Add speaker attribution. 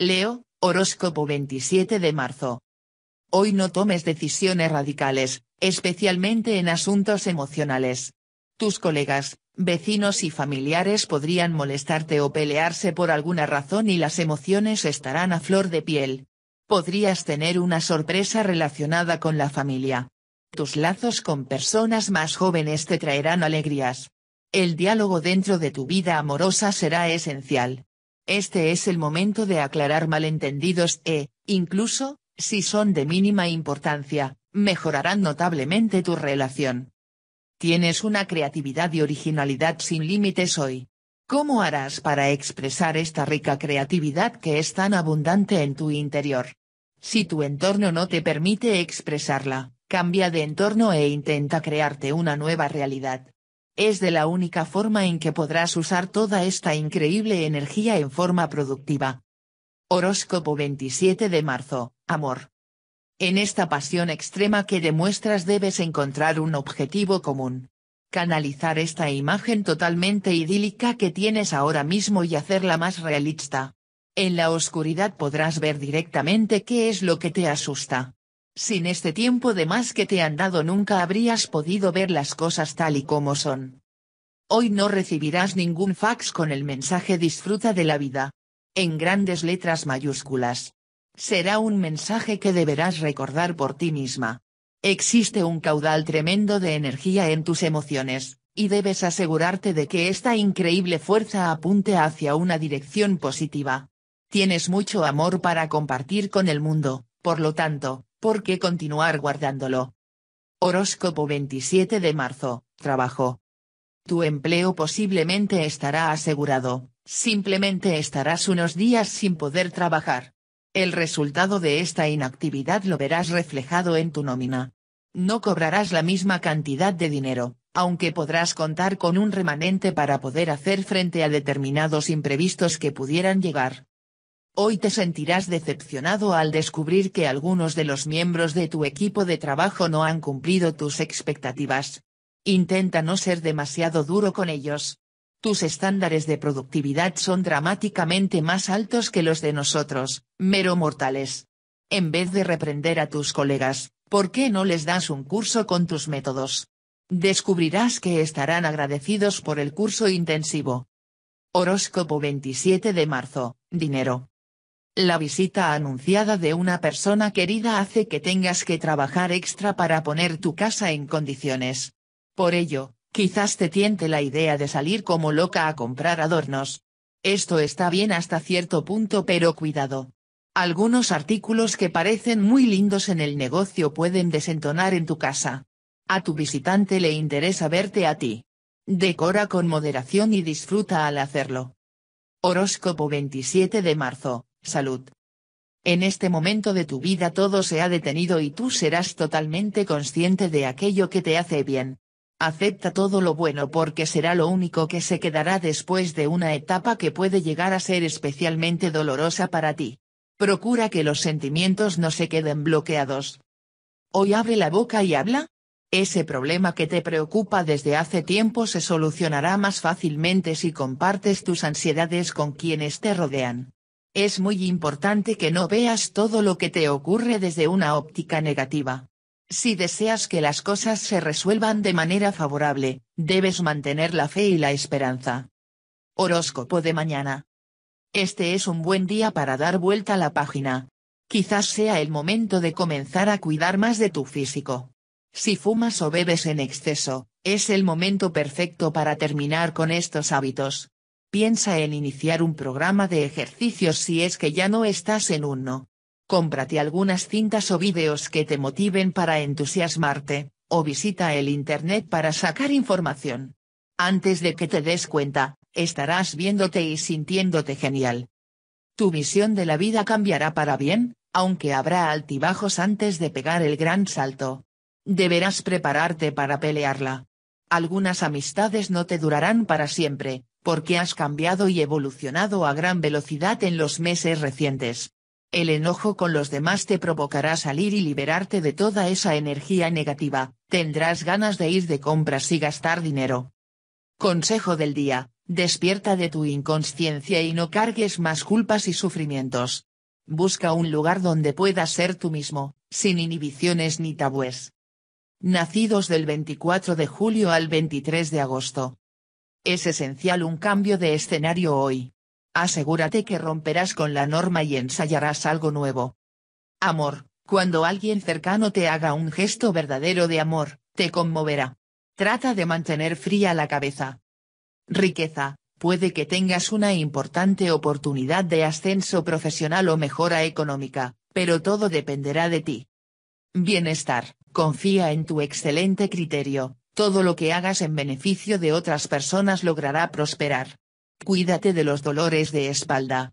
Speaker 1: Leo, horóscopo 27 de marzo. Hoy no tomes decisiones radicales, especialmente en asuntos emocionales. Tus colegas, vecinos y familiares podrían molestarte o pelearse por alguna razón y las emociones estarán a flor de piel. Podrías tener una sorpresa relacionada con la familia. Tus lazos con personas más jóvenes te traerán alegrías. El diálogo dentro de tu vida amorosa será esencial. Este es el momento de aclarar malentendidos e, incluso, si son de mínima importancia, mejorarán notablemente tu relación. Tienes una creatividad y originalidad sin límites hoy. ¿Cómo harás para expresar esta rica creatividad que es tan abundante en tu interior? Si tu entorno no te permite expresarla, cambia de entorno e intenta crearte una nueva realidad. Es de la única forma en que podrás usar toda esta increíble energía en forma productiva. Horóscopo 27 de marzo, Amor. En esta pasión extrema que demuestras debes encontrar un objetivo común. Canalizar esta imagen totalmente idílica que tienes ahora mismo y hacerla más realista. En la oscuridad podrás ver directamente qué es lo que te asusta. Sin este tiempo de más que te han dado nunca habrías podido ver las cosas tal y como son. Hoy no recibirás ningún fax con el mensaje disfruta de la vida. En grandes letras mayúsculas. Será un mensaje que deberás recordar por ti misma. Existe un caudal tremendo de energía en tus emociones, y debes asegurarte de que esta increíble fuerza apunte hacia una dirección positiva. Tienes mucho amor para compartir con el mundo, por lo tanto, ¿por qué continuar guardándolo? Horóscopo 27 de marzo, trabajo. Tu empleo posiblemente estará asegurado, simplemente estarás unos días sin poder trabajar. El resultado de esta inactividad lo verás reflejado en tu nómina. No cobrarás la misma cantidad de dinero, aunque podrás contar con un remanente para poder hacer frente a determinados imprevistos que pudieran llegar. Hoy te sentirás decepcionado al descubrir que algunos de los miembros de tu equipo de trabajo no han cumplido tus expectativas. Intenta no ser demasiado duro con ellos. Tus estándares de productividad son dramáticamente más altos que los de nosotros, mero mortales. En vez de reprender a tus colegas, ¿por qué no les das un curso con tus métodos? Descubrirás que estarán agradecidos por el curso intensivo. Horóscopo 27 de marzo, Dinero. La visita anunciada de una persona querida hace que tengas que trabajar extra para poner tu casa en condiciones. Por ello, quizás te tiente la idea de salir como loca a comprar adornos. Esto está bien hasta cierto punto pero cuidado. Algunos artículos que parecen muy lindos en el negocio pueden desentonar en tu casa. A tu visitante le interesa verte a ti. Decora con moderación y disfruta al hacerlo. Horóscopo 27 de marzo, salud. En este momento de tu vida todo se ha detenido y tú serás totalmente consciente de aquello que te hace bien. Acepta todo lo bueno porque será lo único que se quedará después de una etapa que puede llegar a ser especialmente dolorosa para ti. Procura que los sentimientos no se queden bloqueados. Hoy abre la boca y habla. Ese problema que te preocupa desde hace tiempo se solucionará más fácilmente si compartes tus ansiedades con quienes te rodean. Es muy importante que no veas todo lo que te ocurre desde una óptica negativa. Si deseas que las cosas se resuelvan de manera favorable, debes mantener la fe y la esperanza. Horóscopo de mañana. Este es un buen día para dar vuelta a la página. Quizás sea el momento de comenzar a cuidar más de tu físico. Si fumas o bebes en exceso, es el momento perfecto para terminar con estos hábitos. Piensa en iniciar un programa de ejercicios si es que ya no estás en uno. Cómprate algunas cintas o vídeos que te motiven para entusiasmarte, o visita el Internet para sacar información. Antes de que te des cuenta, estarás viéndote y sintiéndote genial. Tu visión de la vida cambiará para bien, aunque habrá altibajos antes de pegar el gran salto. Deberás prepararte para pelearla. Algunas amistades no te durarán para siempre, porque has cambiado y evolucionado a gran velocidad en los meses recientes. El enojo con los demás te provocará salir y liberarte de toda esa energía negativa, tendrás ganas de ir de compras y gastar dinero. Consejo del día, despierta de tu inconsciencia y no cargues más culpas y sufrimientos. Busca un lugar donde puedas ser tú mismo, sin inhibiciones ni tabúes. Nacidos del 24 de julio al 23 de agosto, es esencial un cambio de escenario hoy. Asegúrate que romperás con la norma y ensayarás algo nuevo. Amor, cuando alguien cercano te haga un gesto verdadero de amor, te conmoverá. Trata de mantener fría la cabeza. Riqueza, puede que tengas una importante oportunidad de ascenso profesional o mejora económica, pero todo dependerá de ti. Bienestar, confía en tu excelente criterio, todo lo que hagas en beneficio de otras personas logrará prosperar. Cuídate de los dolores de espalda.